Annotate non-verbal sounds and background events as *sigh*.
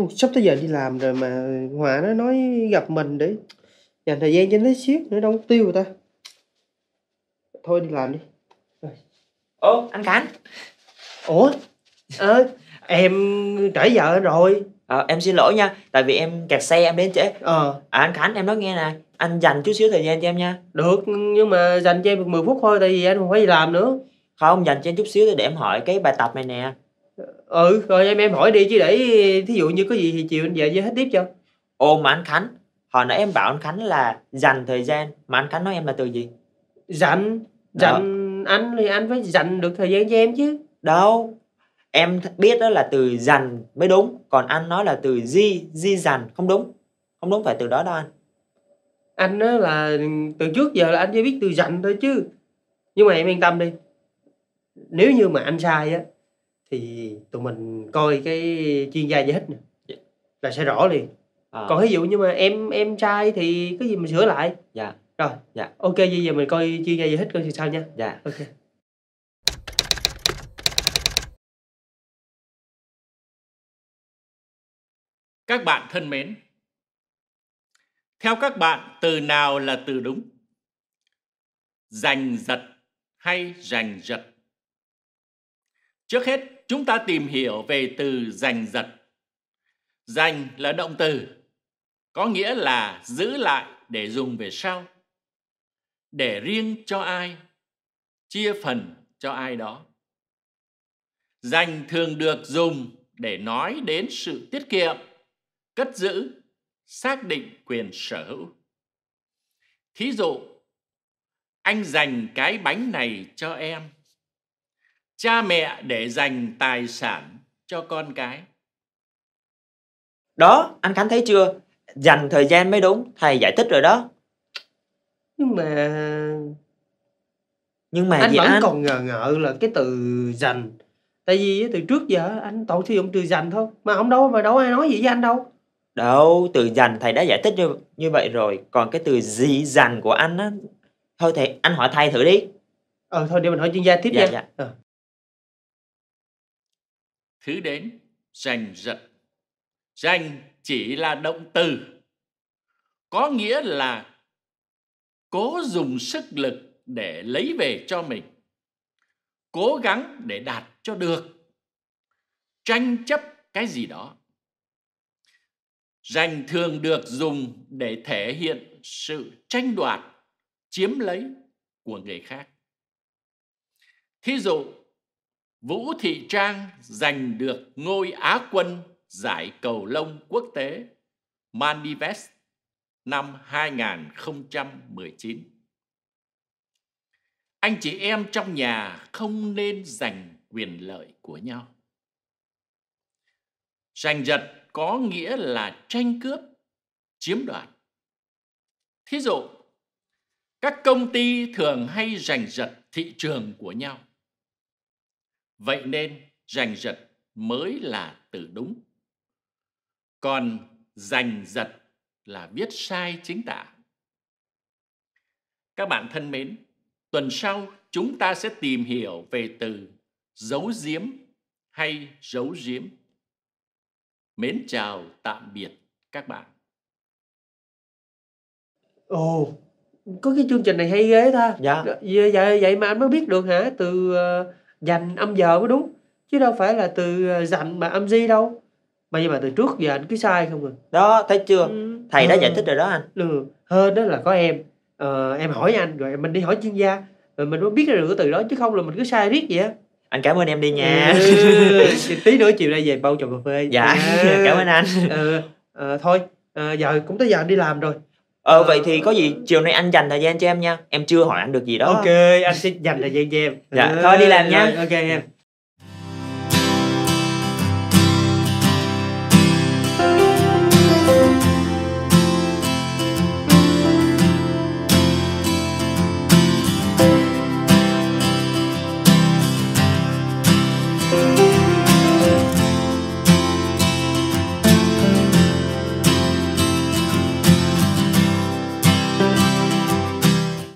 Ồ, sắp tới giờ đi làm rồi mà Hòa nó nói gặp mình để dành thời gian cho nó xíu nữa đâu có tiêu rồi ta. Thôi đi làm đi. Ô, anh Cảnh. Ủa? Ờ, em trễ vợ rồi. Ờ, em xin lỗi nha, tại vì em kẹt xe em đến trễ. Ờ. À, anh Khánh em nói nghe nè, anh dành chút xíu thời gian cho em nha. Được, nhưng mà dành cho em được 10 phút thôi tại vì anh không phải đi làm nữa. Không, dành cho em chút xíu để em hỏi cái bài tập này nè ừ rồi em em hỏi đi chứ để thí dụ như có gì thì chiều anh về với hết tiếp cho ô mà anh khánh hồi nãy em bảo anh khánh là dành thời gian mà anh khánh nói em là từ gì dành ờ. dành đó. anh thì anh phải dành được thời gian cho em chứ đâu em biết đó là từ dành mới đúng còn anh nói là từ di di dành không đúng không đúng phải từ đó đâu anh anh nói là từ trước giờ là anh chỉ biết từ dành thôi chứ nhưng mà em yên tâm đi nếu như mà anh sai á thì tụi mình coi cái chuyên gia giải thích nè dạ. là sẽ rõ liền à. còn ví dụ như mà em em trai thì cái gì mình sửa lại dạ rồi dạ ok bây giờ mình coi chuyên gia giải thích coi thì sao nha dạ ok các bạn thân mến theo các bạn từ nào là từ đúng giành giật hay giành giật trước hết chúng ta tìm hiểu về từ giành giật. Giành là động từ, có nghĩa là giữ lại để dùng về sau, để riêng cho ai, chia phần cho ai đó. Dành thường được dùng để nói đến sự tiết kiệm, cất giữ, xác định quyền sở hữu. Thí dụ, anh dành cái bánh này cho em cha mẹ để dành tài sản cho con cái đó anh khánh thấy chưa dành thời gian mới đúng thầy giải thích rồi đó nhưng mà nhưng mà anh vẫn anh? còn ngờ ngợ là cái từ dành tại vì từ trước giờ anh toàn sử dụng từ dành thôi mà không đâu mà đâu ai nói gì với anh đâu đâu từ dành thầy đã giải thích như, như vậy rồi còn cái từ gì dành của anh á thôi thầy anh hỏi thầy thử đi ờ thôi để mình hỏi chuyên gia tiếp dạ, nha dạ. À thứ đến giành giật giành chỉ là động từ có nghĩa là cố dùng sức lực để lấy về cho mình cố gắng để đạt cho được tranh chấp cái gì đó giành thường được dùng để thể hiện sự tranh đoạt chiếm lấy của người khác thí dụ Vũ Thị Trang giành được ngôi Á quân giải cầu lông quốc tế Manifest năm 2019. Anh chị em trong nhà không nên giành quyền lợi của nhau. Giành giật có nghĩa là tranh cướp, chiếm đoạt. Thí dụ, các công ty thường hay giành giật thị trường của nhau Vậy nên giành giật mới là từ đúng. Còn giành giật là viết sai chính tả. Các bạn thân mến, tuần sau chúng ta sẽ tìm hiểu về từ giấu giếm hay giấu giếm. Mến chào tạm biệt các bạn. Ồ, có cái chương trình này hay ghê ta. Dạ. Vậy, dạ, vậy mà anh mới biết được hả? Từ uh dành âm giờ mới đúng chứ đâu phải là từ dành ờ, mà âm di đâu mà nhưng mà từ trước giờ anh cứ sai không rồi à. đó thấy chưa ừ. thầy ừ. đã giải thích rồi đó anh ừ hơn đó là có em ờ, em hỏi anh rồi mình đi hỏi chuyên gia rồi mình mới biết ra được cái từ đó chứ không là mình cứ sai riết vậy á anh cảm ơn em đi nha ừ, ừ, ừ, ừ. tí nữa chiều nay về bao chồng cà phê dạ à, *laughs* cảm ơn anh ừ, à, thôi à, giờ cũng tới giờ anh đi làm rồi ờ vậy thì có gì chiều nay anh dành thời gian cho em nha em chưa hỏi anh được gì đó ok anh sẽ dành thời gian cho em dạ ừ, thôi đi làm nha ok em